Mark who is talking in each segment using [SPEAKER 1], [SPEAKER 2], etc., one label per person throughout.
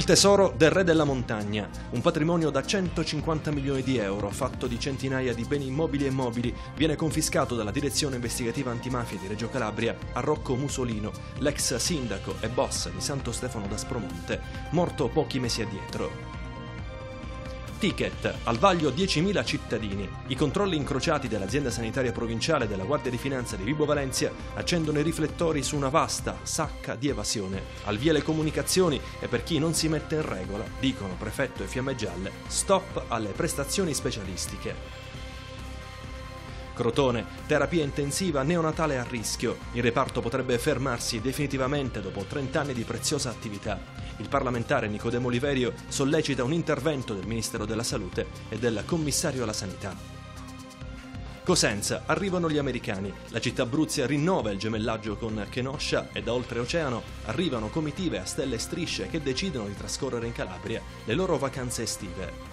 [SPEAKER 1] Il tesoro del re della montagna, un patrimonio da 150 milioni di euro, fatto di centinaia di beni immobili e mobili, viene confiscato dalla direzione investigativa antimafia di Reggio Calabria a Rocco Musolino, l'ex sindaco e boss di Santo Stefano d'Aspromonte, morto pochi mesi addietro ticket al vaglio 10.000 cittadini. I controlli incrociati dell'azienda sanitaria provinciale della Guardia di Finanza di Vibo Valencia accendono i riflettori su una vasta sacca di evasione. Al via le comunicazioni e per chi non si mette in regola, dicono prefetto e fiamme gialle, stop alle prestazioni specialistiche. Crotone, terapia intensiva neonatale a rischio. Il reparto potrebbe fermarsi definitivamente dopo 30 anni di preziosa attività. Il parlamentare Nicodemo Oliverio sollecita un intervento del Ministero della Salute e del Commissario alla Sanità. Cosenza, arrivano gli americani. La città Bruzia rinnova il gemellaggio con Kenosha e da oltreoceano arrivano comitive a stelle e strisce che decidono di trascorrere in Calabria le loro vacanze estive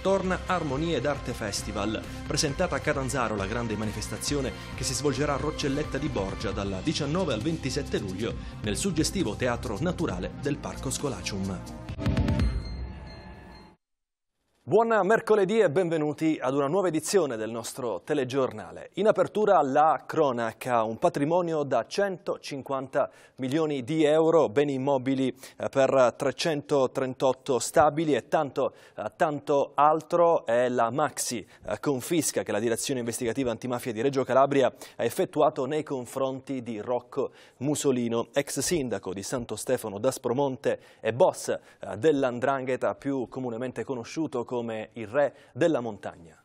[SPEAKER 1] torna Armonie Arte Festival, presentata a Catanzaro la grande manifestazione che si svolgerà a Roccelletta di Borgia dal 19 al 27 luglio nel suggestivo teatro naturale del Parco Scolacium. Buon mercoledì e benvenuti ad una nuova edizione del nostro telegiornale. In apertura la cronaca, un patrimonio da 150 milioni di euro, beni immobili eh, per 338 stabili e tanto, eh, tanto altro è la maxi eh, confisca che la direzione investigativa antimafia di Reggio Calabria ha effettuato nei confronti di Rocco Musolino, ex sindaco di Santo Stefano d'Aspromonte e boss dell'Andrangheta più comunemente conosciuto
[SPEAKER 2] con come il re della montagna.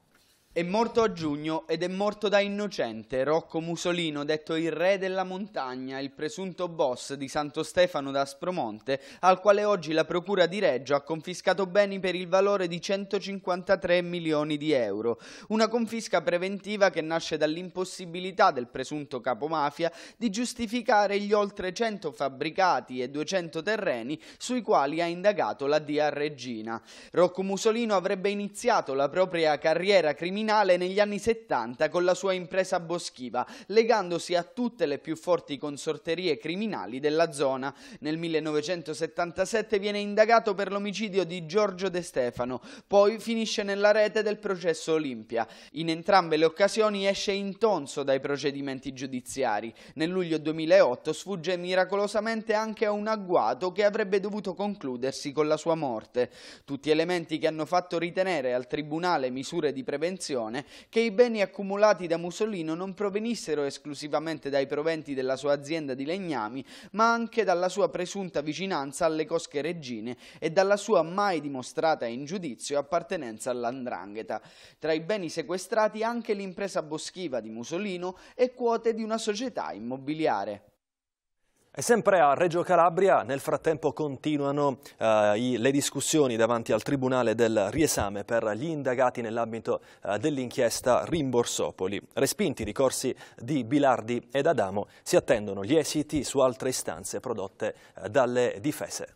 [SPEAKER 2] È morto a giugno ed è morto da innocente Rocco Musolino, detto il re della montagna, il presunto boss di Santo Stefano d'Aspromonte, al quale oggi la Procura di Reggio ha confiscato beni per il valore di 153 milioni di euro. Una confisca preventiva che nasce dall'impossibilità del presunto capomafia di giustificare gli oltre 100 fabbricati e 200 terreni sui quali ha indagato la DR Regina. Rocco Musolino avrebbe iniziato la propria carriera criminale criminale negli anni 70 con la sua impresa boschiva, legandosi a tutte le più forti consorterie criminali della zona. Nel 1977 viene indagato per l'omicidio di Giorgio De Stefano, poi finisce nella rete del processo Olimpia. In entrambe le occasioni esce intonso dai procedimenti giudiziari. Nel luglio 2008 sfugge miracolosamente anche a un agguato che avrebbe dovuto concludersi con la sua morte. Tutti elementi che hanno fatto ritenere al Tribunale misure di prevenzione considerazione che i beni accumulati da Musolino non provenissero esclusivamente dai proventi della sua azienda di legnami, ma anche dalla sua presunta vicinanza alle cosche regine e dalla sua mai dimostrata in giudizio appartenenza all'andrangheta. Tra i beni sequestrati anche l'impresa boschiva di Musolino e quote di una società immobiliare. E sempre a Reggio
[SPEAKER 1] Calabria nel frattempo continuano eh, i, le discussioni davanti al Tribunale del Riesame per gli indagati nell'ambito eh, dell'inchiesta Rimborsopoli. Respinti i ricorsi di Bilardi ed Adamo si attendono gli esiti su altre istanze prodotte eh, dalle difese.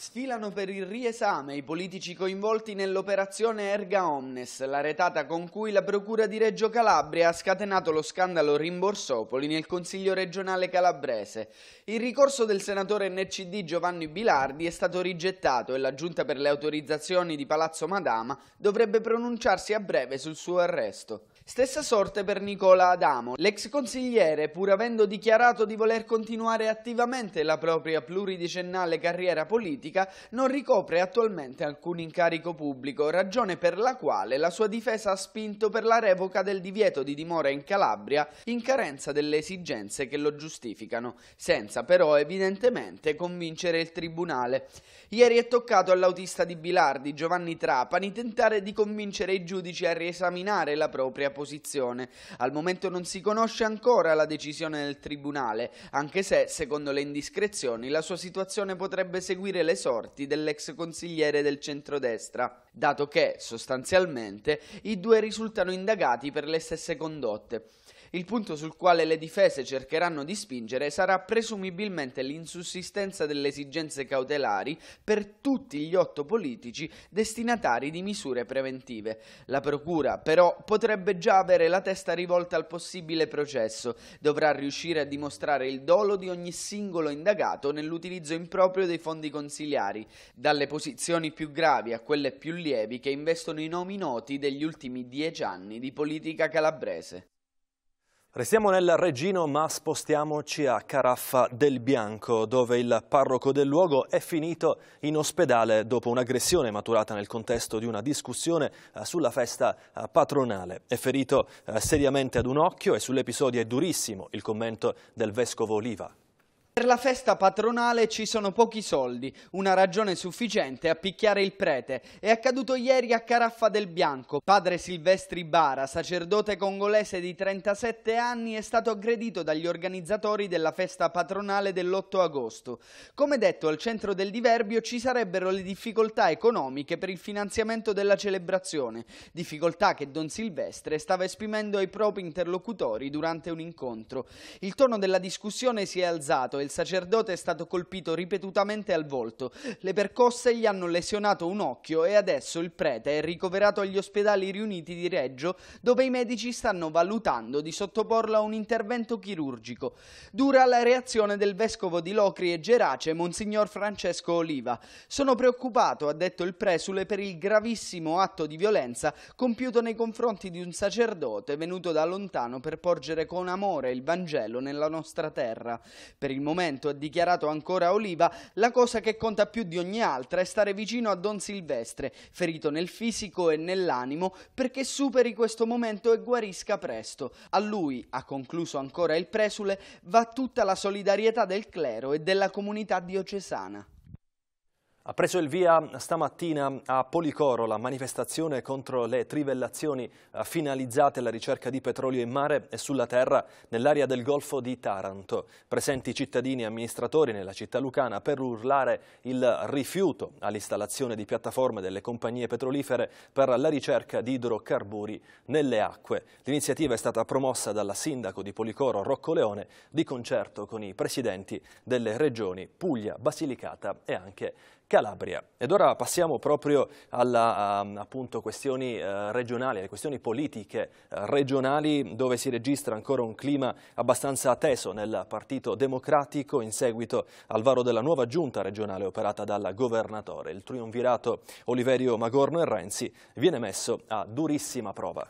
[SPEAKER 2] Sfilano per il riesame i politici coinvolti nell'operazione Erga Omnes, la retata con cui la Procura di Reggio Calabria ha scatenato lo scandalo Rimborsopoli nel Consiglio regionale calabrese. Il ricorso del senatore NCD Giovanni Bilardi è stato rigettato e la Giunta per le autorizzazioni di Palazzo Madama dovrebbe pronunciarsi a breve sul suo arresto. Stessa sorte per Nicola Adamo. L'ex consigliere, pur avendo dichiarato di voler continuare attivamente la propria pluridicennale carriera politica, non ricopre attualmente alcun incarico pubblico, ragione per la quale la sua difesa ha spinto per la revoca del divieto di dimora in Calabria in carenza delle esigenze che lo giustificano, senza però evidentemente convincere il Tribunale. Ieri è toccato all'autista di Bilardi, Giovanni Trapani, tentare di convincere i giudici a riesaminare la propria posizione posizione. Al momento non si conosce ancora la decisione del Tribunale, anche se, secondo le indiscrezioni, la sua situazione potrebbe seguire le sorti dell'ex consigliere del centrodestra, dato che, sostanzialmente, i due risultano indagati per le stesse condotte. Il punto sul quale le difese cercheranno di spingere sarà presumibilmente l'insussistenza delle esigenze cautelari per tutti gli otto politici destinatari di misure preventive. La Procura, però, potrebbe già avere la testa rivolta al possibile processo, dovrà riuscire a dimostrare il dolo di ogni singolo indagato nell'utilizzo improprio dei fondi consigliari, dalle posizioni più gravi a quelle più lievi che investono i nomi noti degli ultimi dieci anni di politica calabrese.
[SPEAKER 1] Restiamo nel Regino ma spostiamoci a Caraffa del Bianco dove il parroco del luogo è finito in ospedale dopo un'aggressione maturata nel contesto di una discussione eh, sulla festa eh, patronale. È ferito eh, seriamente ad un occhio e sull'episodio è durissimo il commento del vescovo Oliva.
[SPEAKER 2] Per la festa patronale ci sono pochi soldi, una ragione sufficiente a picchiare il prete. È accaduto ieri a Caraffa del Bianco. Padre Silvestri Bara, sacerdote congolese di 37 anni, è stato aggredito dagli organizzatori della festa patronale dell'8 agosto. Come detto, al centro del diverbio ci sarebbero le difficoltà economiche per il finanziamento della celebrazione, difficoltà che Don Silvestre stava esprimendo ai propri interlocutori durante un incontro. Il tono della discussione si è alzato e il sacerdote è stato colpito ripetutamente al volto. Le percosse gli hanno lesionato un occhio e adesso il prete è ricoverato agli ospedali riuniti di Reggio dove i medici stanno valutando di sottoporlo a un intervento chirurgico. Dura la reazione del vescovo di Locri e Gerace, Monsignor Francesco Oliva. Sono preoccupato, ha detto il presule, per il gravissimo atto di violenza compiuto nei confronti di un sacerdote venuto da lontano per porgere con amore il Vangelo nella nostra terra. Per il momento, ha dichiarato ancora Oliva, la cosa che conta più di ogni altra è stare vicino a Don Silvestre, ferito nel fisico e nell'animo, perché superi questo momento e guarisca presto. A lui, ha concluso ancora il presule, va tutta la solidarietà del clero e della comunità diocesana.
[SPEAKER 1] Ha preso il via stamattina a Policoro la manifestazione contro le trivellazioni eh, finalizzate alla ricerca di petrolio in mare e sulla terra nell'area del Golfo di Taranto. Presenti cittadini e amministratori nella città lucana per urlare il rifiuto all'installazione di piattaforme delle compagnie petrolifere per la ricerca di idrocarburi nelle acque. L'iniziativa è stata promossa dalla sindaco di Policoro Rocco Leone di concerto con i presidenti delle regioni Puglia, Basilicata e anche Calabria. Ed ora passiamo proprio alle ehm, questioni eh, regionali, alle questioni politiche eh, regionali dove si registra ancora un clima abbastanza teso nel Partito Democratico in seguito al varo della nuova giunta regionale operata dal governatore. Il triunvirato Oliverio Magorno e Renzi viene messo a durissima prova.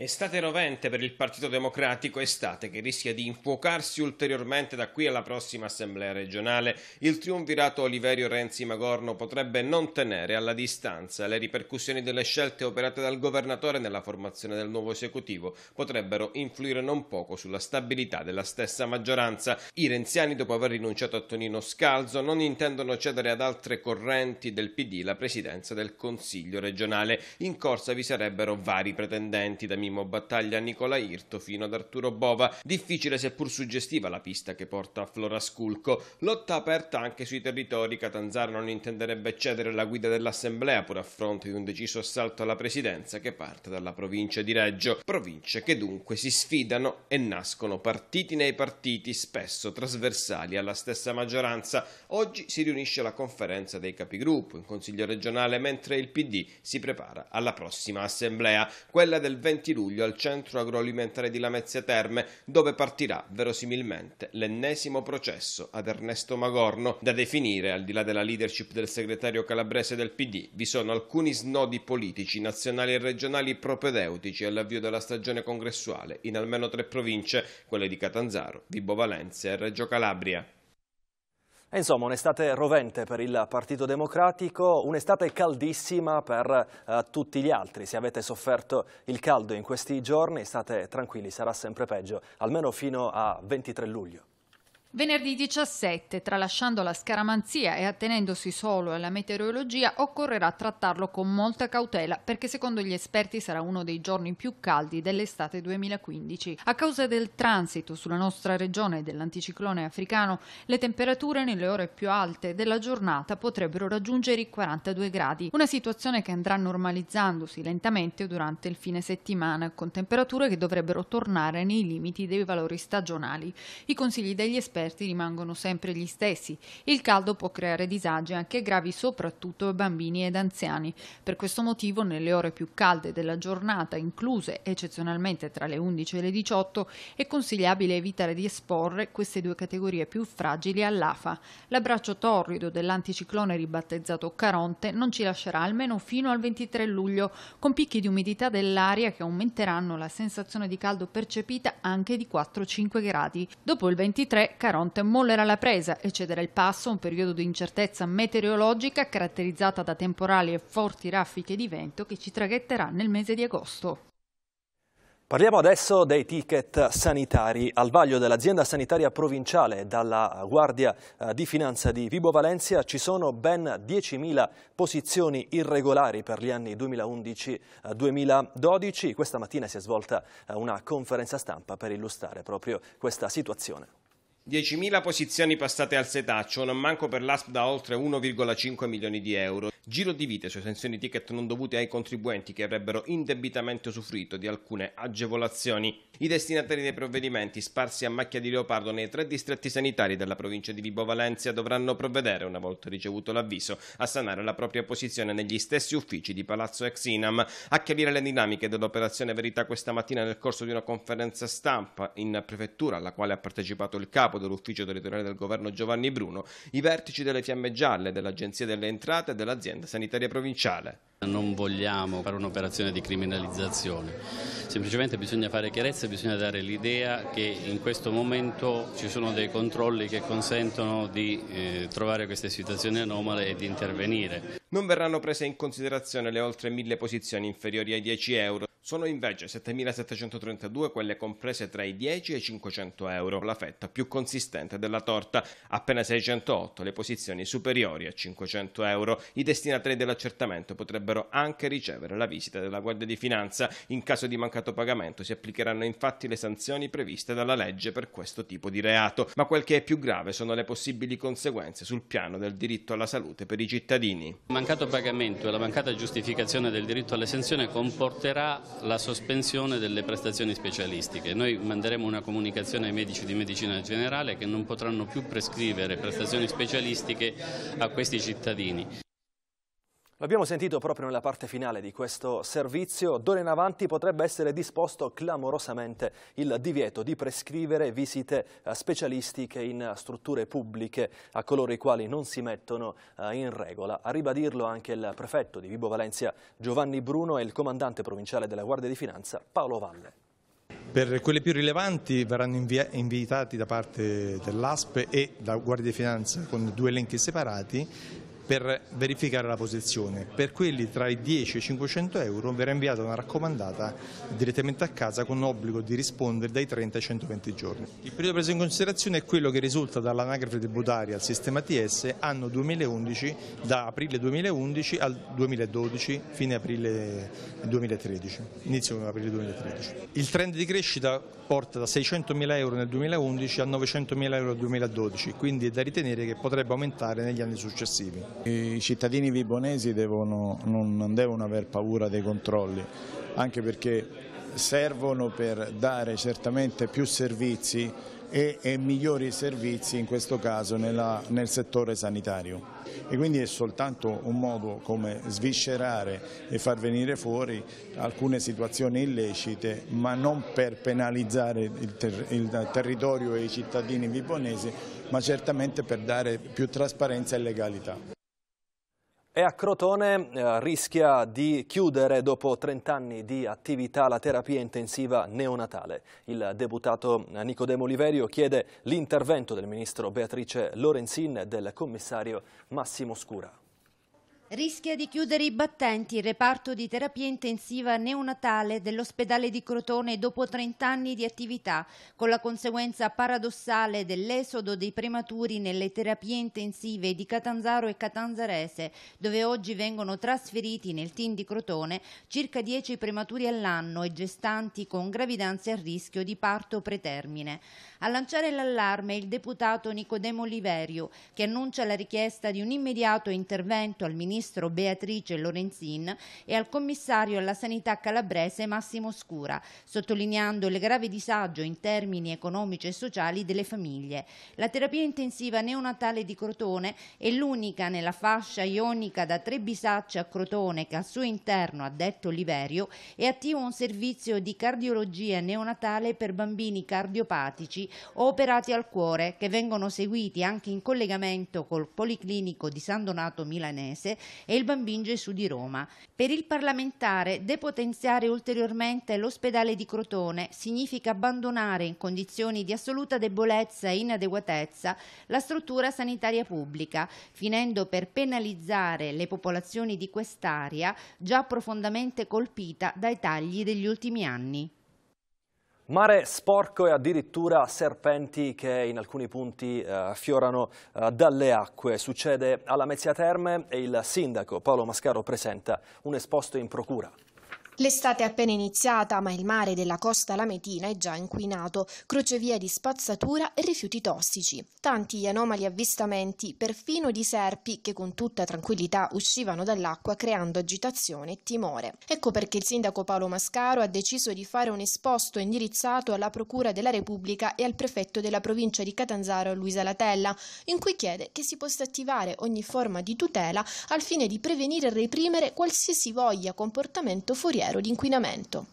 [SPEAKER 3] Estate rovente per il Partito Democratico, estate che rischia di infuocarsi ulteriormente da qui alla prossima assemblea regionale. Il triunvirato Oliverio Renzi Magorno potrebbe non tenere alla distanza. Le ripercussioni delle scelte operate dal governatore nella formazione del nuovo esecutivo potrebbero influire non poco sulla stabilità della stessa maggioranza. I renziani, dopo aver rinunciato a Tonino Scalzo, non intendono cedere ad altre correnti del PD la presidenza del Consiglio regionale. In corsa vi sarebbero vari pretendenti da Milano anonimo, battaglia Nicola Irto fino ad Arturo Bova, difficile seppur suggestiva la pista che porta a Florasculco, lotta aperta anche sui territori, Catanzaro non intenderebbe cedere la guida dell'Assemblea pur a fronte di un deciso assalto alla presidenza che parte dalla provincia di Reggio, province che dunque si sfidano e nascono partiti nei partiti, spesso trasversali alla stessa maggioranza. Oggi si riunisce la conferenza dei capigruppo in Consiglio regionale mentre il PD si prepara alla prossima assemblea, quella del 22 luglio al centro agroalimentare di Lamezia Terme, dove partirà verosimilmente l'ennesimo processo ad Ernesto Magorno. Da definire, al di là della leadership del segretario calabrese del PD, vi sono alcuni snodi politici nazionali e regionali propedeutici all'avvio della stagione congressuale in almeno tre province, quelle di Catanzaro, Vibo Valencia e Reggio Calabria. Insomma,
[SPEAKER 1] un'estate rovente per il Partito Democratico, un'estate caldissima per eh, tutti gli altri. Se avete sofferto il caldo in questi giorni, state tranquilli, sarà sempre peggio, almeno fino a 23 luglio.
[SPEAKER 4] Venerdì 17, tralasciando la scaramanzia e attenendosi solo alla meteorologia, occorrerà trattarlo con molta cautela perché secondo gli esperti sarà uno dei giorni più caldi dell'estate 2015. A causa del transito sulla nostra regione dell'anticiclone africano, le temperature nelle ore più alte della giornata potrebbero raggiungere i 42 gradi, una situazione che andrà normalizzandosi lentamente durante il fine settimana, con temperature che dovrebbero tornare nei limiti dei valori stagionali. I consigli degli esperti esperti rimangono sempre gli stessi. Il caldo può creare disagi anche gravi soprattutto a bambini ed anziani. Per questo motivo nelle ore più calde della giornata, incluse eccezionalmente tra le 11 e le 18, è consigliabile evitare di esporre queste due categorie più fragili all'AFA. L'abbraccio torrido dell'anticiclone ribattezzato Caronte non ci lascerà almeno fino al 23 luglio, con picchi di umidità dell'aria che aumenteranno la sensazione di caldo percepita anche di 4-5 gradi. Dopo il 23, Caronte Caronte mollerà la presa e cederà il passo a un periodo di incertezza meteorologica caratterizzata da temporali e forti raffiche di vento che ci traghetterà nel mese di agosto.
[SPEAKER 1] Parliamo adesso dei ticket sanitari. Al vaglio dell'azienda sanitaria provinciale dalla Guardia eh, di Finanza di Vibo Valencia ci sono ben 10.000 posizioni irregolari per gli anni 2011-2012. Eh, questa mattina si è svolta eh, una conferenza stampa per illustrare
[SPEAKER 3] proprio questa situazione. 10.000 posizioni passate al setaccio, non manco per l'ASP da oltre 1,5 milioni di euro. Giro di vite su esenzioni ticket non dovute ai contribuenti che avrebbero indebitamente usufruito di alcune agevolazioni. I destinatari dei provvedimenti sparsi a macchia di leopardo nei tre distretti sanitari della provincia di Vibo Valencia dovranno provvedere, una volta ricevuto l'avviso, a sanare la propria posizione negli stessi uffici di Palazzo Exinam. A chiarire le dinamiche dell'operazione Verità questa mattina nel corso di una conferenza stampa in prefettura alla quale ha partecipato il capo capo dell'ufficio territoriale del governo Giovanni Bruno, i vertici delle Fiamme Gialle, dell'Agenzia delle Entrate e dell'azienda sanitaria provinciale. Non vogliamo fare un'operazione di criminalizzazione, semplicemente bisogna fare chiarezza e bisogna dare l'idea che in questo momento ci sono dei controlli che consentono di eh, trovare queste situazioni anomale e di intervenire. Non verranno prese in considerazione le oltre mille posizioni inferiori ai 10 euro sono invece 7.732 quelle comprese tra i 10 e i 500 euro, la fetta più consistente della torta, appena 608 le posizioni superiori a 500 euro. I destinatari dell'accertamento potrebbero anche ricevere la visita della Guardia di Finanza. In caso di mancato pagamento si applicheranno infatti le sanzioni previste dalla legge per questo tipo di reato, ma quel che è più grave sono le possibili conseguenze sul piano del diritto alla salute per i cittadini. Il mancato pagamento e la mancata giustificazione del diritto all'esenzione comporterà la sospensione delle prestazioni specialistiche. Noi manderemo una comunicazione ai medici di medicina generale che non potranno più prescrivere prestazioni specialistiche a questi cittadini.
[SPEAKER 1] L'abbiamo sentito proprio nella parte finale di questo servizio, d'ora in avanti potrebbe essere disposto clamorosamente il divieto di prescrivere visite specialistiche in strutture pubbliche a coloro i quali non si mettono eh, in regola. A ribadirlo anche il prefetto di Vibo Valencia Giovanni Bruno e il comandante provinciale della Guardia di Finanza Paolo Valle.
[SPEAKER 5] Per quelle più rilevanti verranno invitati da parte dell'ASP e da Guardia di Finanza con due elenchi separati per verificare la posizione. Per quelli tra i 10 e i 500 euro verrà inviata una raccomandata direttamente a casa con obbligo di rispondere dai 30 ai 120 giorni. Il periodo preso in considerazione è quello che risulta dall'anagrafe tributaria al sistema TS anno 2011 da aprile 2011 al 2012 fine aprile 2013, inizio aprile 2013. Il trend di crescita porta da 600.000 euro nel 2011 a 900.000 euro nel 2012, quindi è da ritenere che potrebbe aumentare negli anni successivi. I cittadini vibonesi devono, non devono aver paura dei controlli, anche perché servono per dare certamente più servizi e, e migliori servizi in questo caso nella, nel settore sanitario e quindi è soltanto un modo come sviscerare e far venire fuori alcune situazioni illecite ma non per penalizzare il, ter il territorio e i cittadini vibonesi ma certamente per dare più trasparenza e legalità.
[SPEAKER 1] E a Crotone eh, rischia di chiudere dopo 30 anni di attività la terapia intensiva neonatale. Il deputato Nicodemo Oliverio chiede l'intervento del ministro Beatrice Lorenzin e del commissario Massimo Scura.
[SPEAKER 6] Rischia di chiudere i battenti il reparto di terapia intensiva neonatale dell'ospedale di Crotone dopo 30 anni di attività, con la conseguenza paradossale dell'esodo dei prematuri nelle terapie intensive di Catanzaro e Catanzarese, dove oggi vengono trasferiti nel team di Crotone circa 10 prematuri all'anno e gestanti con gravidanze a rischio di parto pretermine. A lanciare l'allarme il deputato Nicodemo Liverio, che annuncia la richiesta di un immediato intervento al Ministro ministro Beatrice Lorenzin e al commissario alla sanità calabrese Massimo Scura, sottolineando il grave disagio in termini economici e sociali delle famiglie. La terapia intensiva neonatale di Crotone è l'unica nella fascia ionica da tre bisacce a Crotone che al suo interno, ha detto Liverio, è attivo un servizio di cardiologia neonatale per bambini cardiopatici o operati al cuore che vengono seguiti anche in collegamento col Policlinico di San Donato Milanese e il Bambin Gesù di Roma. Per il parlamentare depotenziare ulteriormente l'ospedale di Crotone significa abbandonare in condizioni di assoluta debolezza e inadeguatezza la struttura sanitaria pubblica, finendo per penalizzare le popolazioni di quest'area già profondamente colpita dai tagli degli ultimi anni.
[SPEAKER 1] Mare sporco e addirittura serpenti che in alcuni punti eh, fiorano eh, dalle acque. Succede alla Mezzia Terme e il sindaco Paolo Mascaro presenta un esposto in procura.
[SPEAKER 7] L'estate è appena iniziata, ma il mare della costa lametina è già inquinato, crocevia di spazzatura e rifiuti tossici. Tanti gli anomali avvistamenti, perfino di serpi che con tutta tranquillità uscivano dall'acqua creando agitazione e timore. Ecco perché il sindaco Paolo Mascaro ha deciso di fare un esposto indirizzato alla Procura della Repubblica e al prefetto della provincia di Catanzaro Luisa Latella, in cui chiede che si possa attivare ogni forma di tutela al fine di prevenire e reprimere qualsiasi voglia comportamento furiero zero di inquinamento.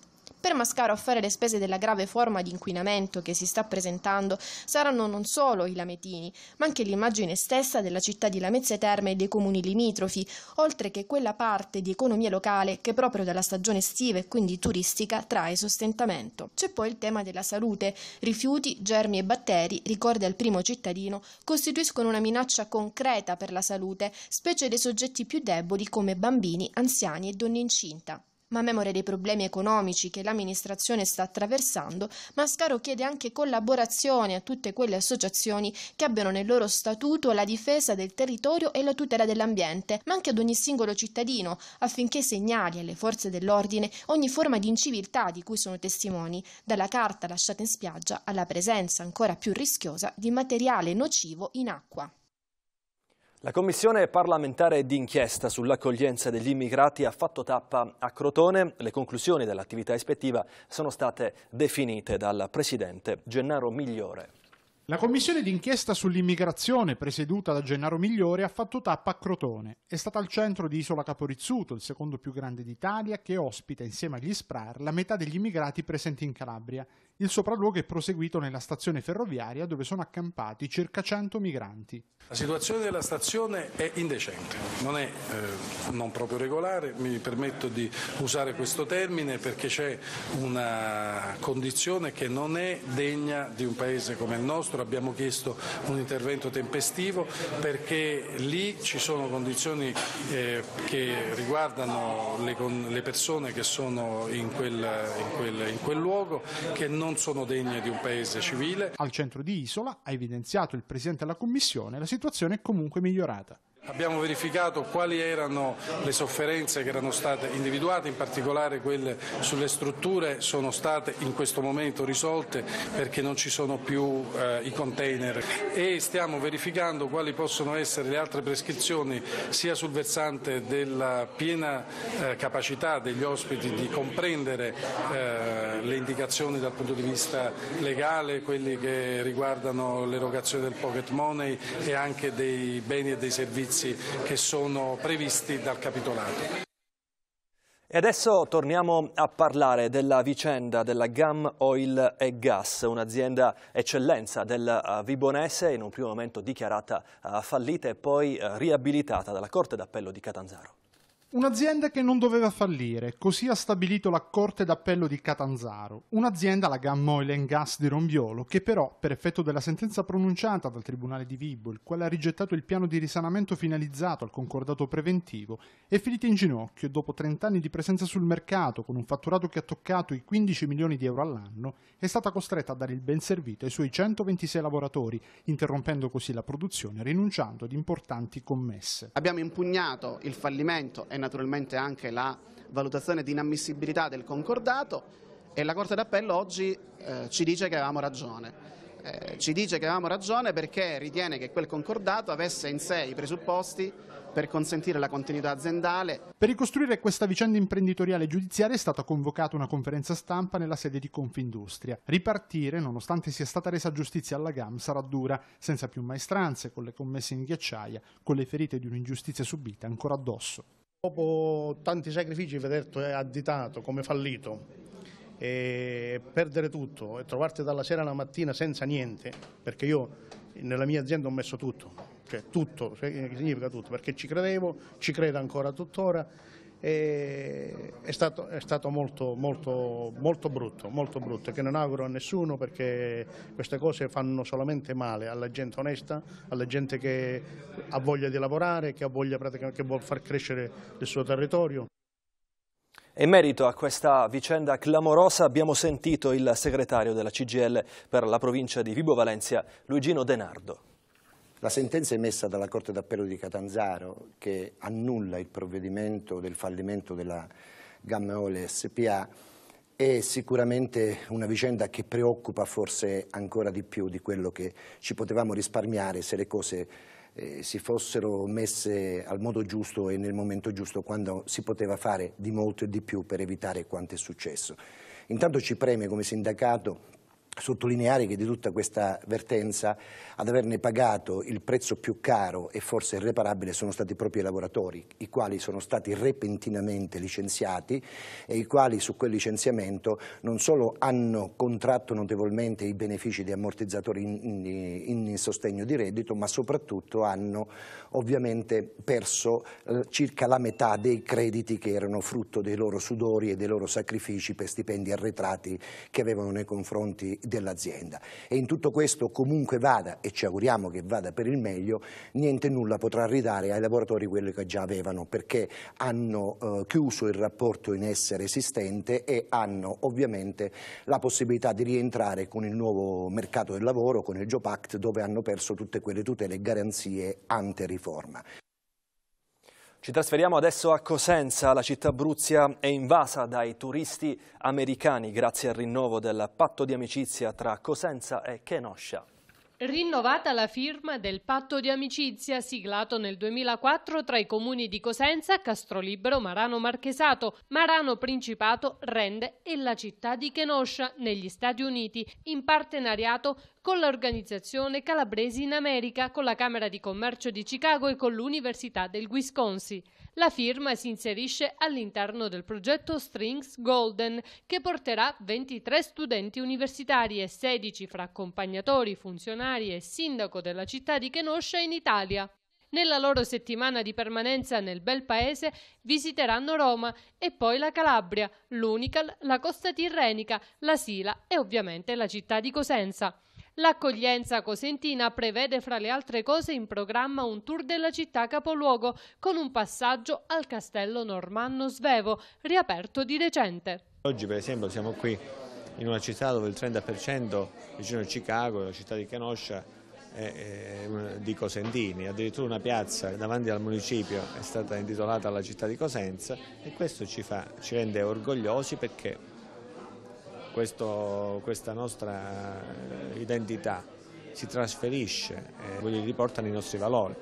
[SPEAKER 7] Per Mascaro a fare le spese della grave forma di inquinamento che si sta presentando saranno non solo i lametini, ma anche l'immagine stessa della città di Lamezia Terme e dei comuni limitrofi, oltre che quella parte di economia locale che proprio dalla stagione estiva e quindi turistica trae sostentamento. C'è poi il tema della salute. Rifiuti, germi e batteri, ricorda il primo cittadino, costituiscono una minaccia concreta per la salute, specie dei soggetti più deboli come bambini, anziani e donne incinta. Ma a memoria dei problemi economici che l'amministrazione sta attraversando, Mascaro chiede anche collaborazione a tutte quelle associazioni che abbiano nel loro statuto la difesa del territorio e la tutela dell'ambiente, ma anche ad ogni singolo cittadino, affinché segnali alle forze dell'ordine ogni forma di inciviltà di cui sono testimoni, dalla carta lasciata in spiaggia alla presenza ancora più rischiosa di materiale nocivo in acqua.
[SPEAKER 1] La commissione parlamentare d'inchiesta sull'accoglienza degli immigrati ha fatto tappa a Crotone. Le conclusioni dell'attività ispettiva sono state definite dal presidente Gennaro
[SPEAKER 5] Migliore. La commissione d'inchiesta sull'immigrazione presieduta da Gennaro Migliore ha fatto tappa a Crotone. È stata al centro di Isola Caporizzuto, il secondo più grande d'Italia, che ospita insieme agli SPRAR la metà degli immigrati presenti in Calabria il sopralluogo è proseguito nella stazione ferroviaria dove sono accampati circa 100 migranti.
[SPEAKER 8] La situazione della stazione è indecente, non è eh, non proprio regolare, mi permetto di usare questo termine perché c'è una condizione che non è degna di un paese come il nostro, abbiamo chiesto un intervento tempestivo perché lì ci sono condizioni eh, che riguardano le, le, persone che sono in quel, in quel, in quel luogo che non non sono degne di un paese civile.
[SPEAKER 5] Al centro di Isola, ha evidenziato il presidente della commissione, la situazione è comunque migliorata.
[SPEAKER 8] Abbiamo verificato quali erano le sofferenze che erano state individuate, in particolare quelle sulle strutture sono state in questo momento risolte perché non ci sono più eh, i container e stiamo verificando quali possono essere le altre prescrizioni sia sul versante della piena eh, capacità degli ospiti di comprendere eh, le indicazioni dal punto di vista legale, quelli che riguardano l'erogazione del pocket money e anche dei beni e dei servizi servizi che sono previsti dal capitolato.
[SPEAKER 1] E adesso torniamo a parlare della vicenda della GAM Oil e Gas, un'azienda eccellenza del eh, Vibonese, in un primo momento dichiarata eh, fallita e poi eh, riabilitata dalla Corte d'Appello di Catanzaro.
[SPEAKER 5] Un'azienda che non doveva fallire, così ha stabilito la Corte d'Appello di Catanzaro, un'azienda la Gam Oil Gas di Rombiolo, che però, per effetto della sentenza pronunciata dal Tribunale di Vibo, il quale ha rigettato il piano di risanamento finalizzato al concordato preventivo, è finita in ginocchio e dopo 30 anni di presenza sul mercato, con un fatturato che ha toccato i 15 milioni di euro all'anno, è stata costretta a dare il ben servito ai suoi 126 lavoratori, interrompendo così la produzione e rinunciando ad importanti commesse. Abbiamo impugnato il fallimento e naturalmente anche la valutazione di inammissibilità del concordato e la Corte d'Appello oggi eh, ci dice che avevamo ragione. Eh, ci dice che avevamo ragione perché ritiene che quel concordato avesse in sé i presupposti per consentire la continuità aziendale. Per ricostruire questa vicenda imprenditoriale e giudiziaria è stata convocata una conferenza stampa nella sede di Confindustria. Ripartire, nonostante sia stata resa giustizia alla GAM, sarà dura, senza più maestranze, con le commesse in ghiacciaia, con le ferite di un'ingiustizia subita ancora addosso. Dopo tanti sacrifici Vederto è eh, additato come fallito e perdere tutto e trovarti dalla sera alla mattina senza niente, perché io nella mia azienda ho messo tutto, cioè tutto, cioè, significa tutto, perché ci credevo, ci credo ancora tuttora e è stato, è stato molto, molto, molto, brutto, molto brutto, che non auguro a nessuno perché queste cose fanno solamente male alla gente onesta, alla gente che ha voglia di lavorare, che, ha voglia, che vuole far crescere il suo territorio.
[SPEAKER 1] In merito a questa vicenda clamorosa abbiamo sentito il segretario della CGL per la
[SPEAKER 9] provincia di Vibo Valencia, Luigino Denardo. La sentenza emessa dalla Corte d'Appello di Catanzaro, che annulla il provvedimento del fallimento della Gammaole SPA, è sicuramente una vicenda che preoccupa forse ancora di più di quello che ci potevamo risparmiare se le cose eh, si fossero messe al modo giusto e nel momento giusto quando si poteva fare di molto e di più per evitare quanto è successo. Intanto ci preme come sindacato sottolineare che di tutta questa vertenza ad averne pagato il prezzo più caro e forse irreparabile sono stati proprio i lavoratori, i quali sono stati repentinamente licenziati e i quali su quel licenziamento non solo hanno contratto notevolmente i benefici di ammortizzatori in, in, in sostegno di reddito, ma soprattutto hanno ovviamente perso eh, circa la metà dei crediti che erano frutto dei loro sudori e dei loro sacrifici per stipendi arretrati che avevano nei confronti dell'azienda. E in tutto questo, comunque vada, e ci auguriamo che vada per il meglio, niente e nulla potrà ridare ai lavoratori quello che già avevano, perché hanno eh, chiuso il rapporto in essere esistente e hanno ovviamente la possibilità di rientrare con il nuovo mercato del lavoro, con il Job Act, dove hanno perso tutte quelle tutele e garanzie ante riforma.
[SPEAKER 1] Ci trasferiamo adesso a Cosenza, la città Bruzia è invasa dai turisti americani grazie al rinnovo del patto di amicizia tra Cosenza e Kenosha.
[SPEAKER 10] Rinnovata la firma del patto di amicizia siglato nel 2004 tra i comuni di Cosenza, Castrolibero, Marano Marchesato, Marano Principato, Rende e la città di Kenosha negli Stati Uniti in partenariato con l'organizzazione Calabresi in America, con la Camera di Commercio di Chicago e con l'Università del Wisconsin. La firma si inserisce all'interno del progetto Strings Golden, che porterà 23 studenti universitari e 16 fra accompagnatori, funzionari e sindaco della città di Kenosha in Italia. Nella loro settimana di permanenza nel bel paese visiteranno Roma e poi la Calabria, l'Unical, la costa tirrenica, la Sila e ovviamente la città di Cosenza. L'accoglienza cosentina prevede fra le altre cose in programma un tour della città capoluogo con un passaggio al castello normanno svevo, riaperto di recente.
[SPEAKER 3] Oggi per esempio siamo qui in una città dove il 30% vicino a Chicago, la città di Kenosha, è di Cosentini, addirittura una piazza davanti al municipio è stata intitolata alla città di Cosenza e questo ci, fa, ci rende orgogliosi perché questo, questa nostra identità si trasferisce e li riportano i nostri valori.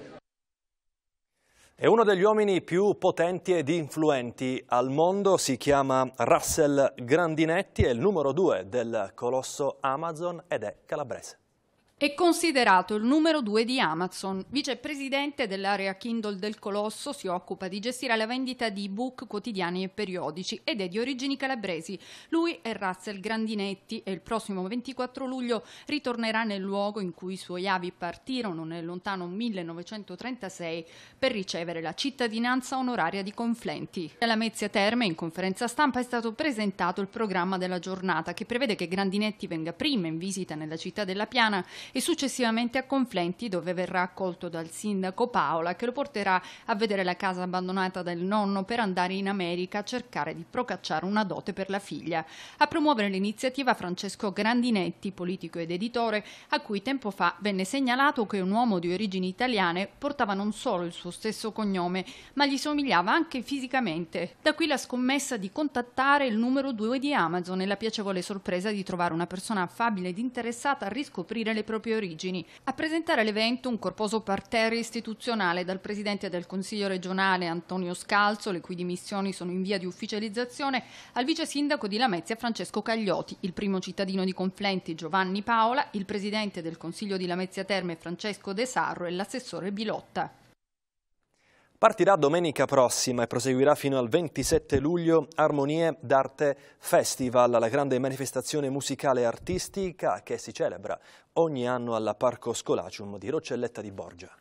[SPEAKER 1] È uno degli uomini più potenti ed influenti al mondo, si chiama Russell Grandinetti, è il numero due del colosso Amazon ed è calabrese.
[SPEAKER 4] È considerato il numero due di Amazon. Vicepresidente dell'area Kindle del Colosso, si occupa di gestire la vendita di ebook quotidiani e periodici ed è di origini calabresi. Lui è Russell Grandinetti e il prossimo 24 luglio ritornerà nel luogo in cui i suoi avi partirono nel lontano 1936 per ricevere la cittadinanza onoraria di Conflenti. Alla Mezia Terme, in conferenza stampa, è stato presentato il programma della giornata che prevede che Grandinetti venga prima in visita nella città della Piana e successivamente a Conflenti dove verrà accolto dal sindaco Paola che lo porterà a vedere la casa abbandonata del nonno per andare in America a cercare di procacciare una dote per la figlia. A promuovere l'iniziativa Francesco Grandinetti, politico ed editore, a cui tempo fa venne segnalato che un uomo di origini italiane portava non solo il suo stesso cognome, ma gli somigliava anche fisicamente. Da qui la scommessa di contattare il numero 2 di Amazon e la piacevole sorpresa di trovare una persona affabile ed interessata a riscoprire le proprie proprie origini. A presentare l'evento un corposo parterre istituzionale dal presidente del Consiglio regionale Antonio Scalzo, le cui dimissioni sono in via di ufficializzazione, al vice sindaco di Lamezia Francesco Caglioti, il primo cittadino di Conflenti Giovanni Paola, il presidente del Consiglio di Lamezia Terme Francesco De Sarro e l'assessore Bilotta.
[SPEAKER 1] Partirà domenica prossima e proseguirà fino al 27 luglio Armonie d'Arte Festival, la grande manifestazione musicale e artistica che si celebra ogni anno alla Parco Scolacium di Roccelletta di Borgia.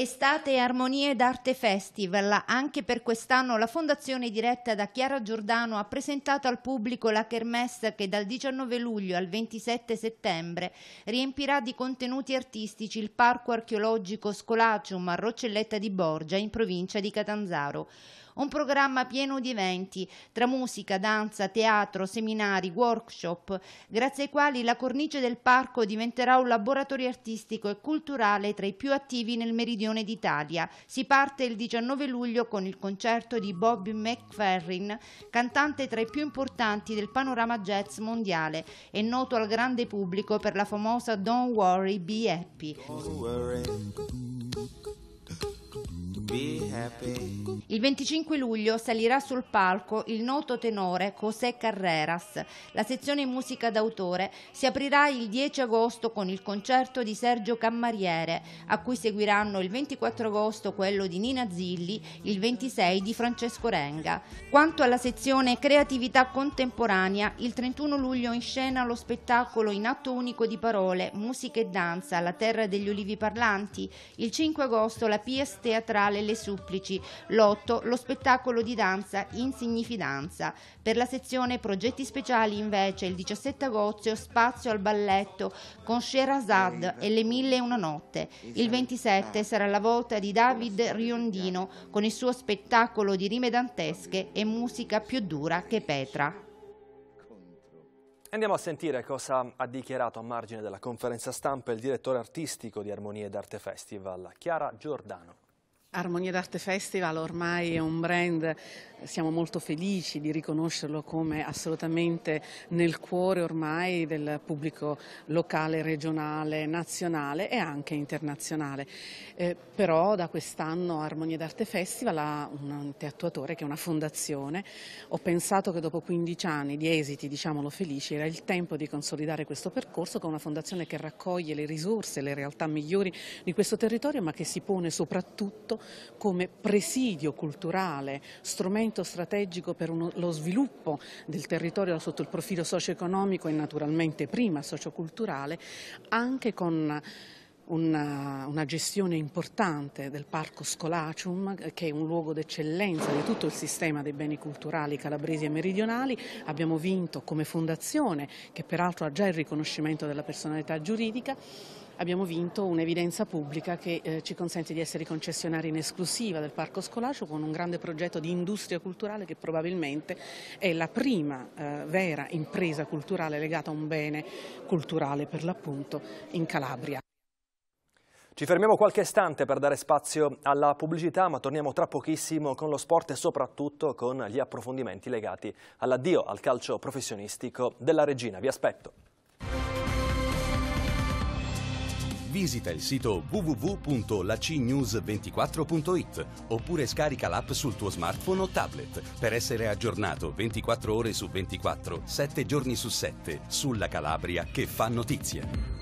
[SPEAKER 6] Estate Armonie d'Arte Festival. Anche per quest'anno la fondazione diretta da Chiara Giordano ha presentato al pubblico la kermesse che dal 19 luglio al 27 settembre riempirà di contenuti artistici il parco archeologico Scolacium a Roccelletta di Borgia in provincia di Catanzaro un programma pieno di eventi tra musica, danza, teatro, seminari, workshop, grazie ai quali la cornice del parco diventerà un laboratorio artistico e culturale tra i più attivi nel meridione d'Italia. Si parte il 19 luglio con il concerto di Bobby McFerrin, cantante tra i più importanti del panorama jazz mondiale e noto al grande pubblico per la famosa Don't Worry, Be Happy. Don't worry. Il 25 luglio salirà sul palco il noto tenore José Carreras. La sezione musica d'autore si aprirà il 10 agosto con il concerto di Sergio Cammariere, a cui seguiranno il 24 agosto quello di Nina Zilli, il 26 di Francesco Renga. Quanto alla sezione Creatività contemporanea, il 31 luglio in scena lo spettacolo in atto unico di parole, musica e danza, la terra degli olivi parlanti, il 5 agosto la pièce teatrale Natale Le Supplici, Lotto, lo spettacolo di danza Insignifidanza. Per la sezione Progetti Speciali invece il 17 agosto spazio al balletto con Sherazad e le mille e una notte. Il 27 sarà la volta di David Riondino con il suo spettacolo di rime dantesche e musica più dura che Petra.
[SPEAKER 1] Andiamo a sentire cosa ha dichiarato a margine della conferenza stampa il direttore artistico di Armonie d'Arte Festival, Chiara Giordano.
[SPEAKER 11] Armonia d'Arte Festival ormai è un brand, siamo molto felici di riconoscerlo come assolutamente nel cuore ormai del pubblico locale, regionale, nazionale e anche internazionale. Eh, però da quest'anno Armonia d'Arte Festival ha un attuatore che è una fondazione. Ho pensato che dopo 15 anni di esiti, diciamolo felici, era il tempo di consolidare questo percorso con una fondazione che raccoglie le risorse, le realtà migliori di questo territorio ma che si pone soprattutto come presidio culturale, strumento strategico per uno, lo sviluppo del territorio sotto il profilo socio-economico e naturalmente prima socioculturale, anche con una, una, gestione importante del Parco Scolacium, che è un luogo d'eccellenza di tutto il sistema dei beni culturali calabresi e meridionali. Abbiamo vinto come fondazione, che peraltro ha già il riconoscimento della personalità giuridica, abbiamo vinto un'evidenza pubblica che eh, ci consente di essere concessionari in esclusiva del Parco Scolacio con un grande progetto di industria culturale che probabilmente è la prima eh, vera impresa culturale legata a un bene culturale per l'appunto in Calabria.
[SPEAKER 1] Ci fermiamo qualche istante per dare spazio alla pubblicità, ma torniamo tra pochissimo con lo sport e soprattutto con gli approfondimenti legati all'addio al calcio professionistico della Regina. Vi aspetto. Visita il sito www.lacnews24.it oppure scarica l'app sul tuo smartphone o tablet per essere aggiornato 24 ore su 24, 7 giorni su 7 sulla Calabria che fa notizia.